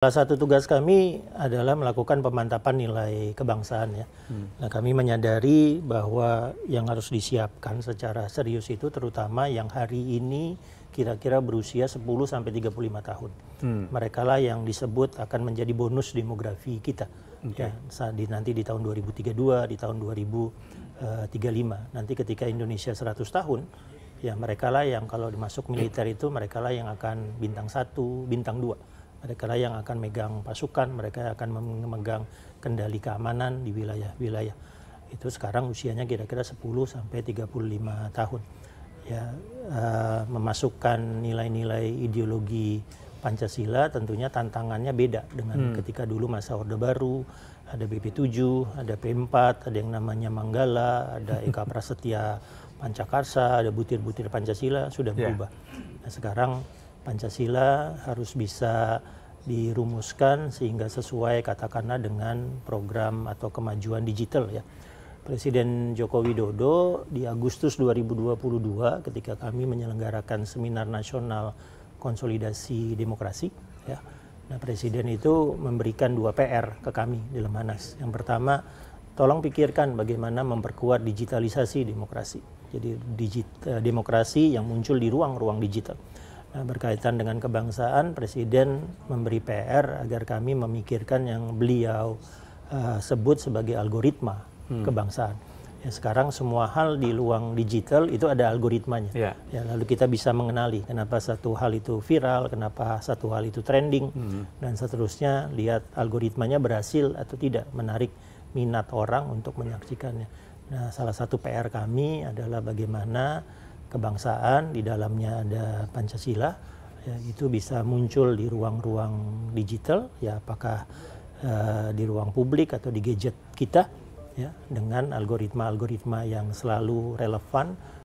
Salah satu tugas kami adalah melakukan pemantapan nilai kebangsaan ya. Hmm. Nah, kami menyadari bahwa yang harus disiapkan secara serius itu terutama yang hari ini kira-kira berusia 10 sampai 35 tahun. Hmm. Mereka lah yang disebut akan menjadi bonus demografi kita. Okay. Ya, saat di, nanti di tahun 2032, di tahun 2035. Eh, nanti ketika Indonesia 100 tahun, ya mereka lah yang kalau dimasuk militer hmm. itu mereka lah yang akan bintang satu, bintang dua mereka lah yang akan megang pasukan, mereka akan memegang kendali keamanan di wilayah-wilayah. Itu sekarang usianya kira-kira 10 sampai 35 tahun. Ya, uh, memasukkan nilai-nilai ideologi Pancasila tentunya tantangannya beda dengan hmm. ketika dulu masa Orde Baru, ada BP7, ada P4, ada yang namanya Manggala, ada Eka Prasetya Pancakarsa, ada butir-butir Pancasila sudah ya. berubah. Yeah. Nah, sekarang Pancasila harus bisa dirumuskan sehingga sesuai katakanlah dengan program atau kemajuan digital ya. Presiden Joko Widodo di Agustus 2022 ketika kami menyelenggarakan seminar nasional konsolidasi demokrasi ya. Nah, presiden itu memberikan dua PR ke kami di Lemhanas. Yang pertama, tolong pikirkan bagaimana memperkuat digitalisasi demokrasi. Jadi digit, eh, demokrasi yang muncul di ruang-ruang digital. Nah, berkaitan dengan kebangsaan, Presiden memberi PR agar kami memikirkan yang beliau uh, sebut sebagai algoritma hmm. kebangsaan. Ya, sekarang semua hal di luang digital itu ada algoritmanya. Yeah. Ya, lalu kita bisa mengenali kenapa satu hal itu viral, kenapa satu hal itu trending, hmm. dan seterusnya. Lihat algoritmanya berhasil atau tidak menarik minat orang untuk menyaksikannya. Nah, salah satu PR kami adalah bagaimana kebangsaan, di dalamnya ada Pancasila, ya, itu bisa muncul di ruang-ruang digital, ya apakah uh, di ruang publik atau di gadget kita, ya dengan algoritma-algoritma yang selalu relevan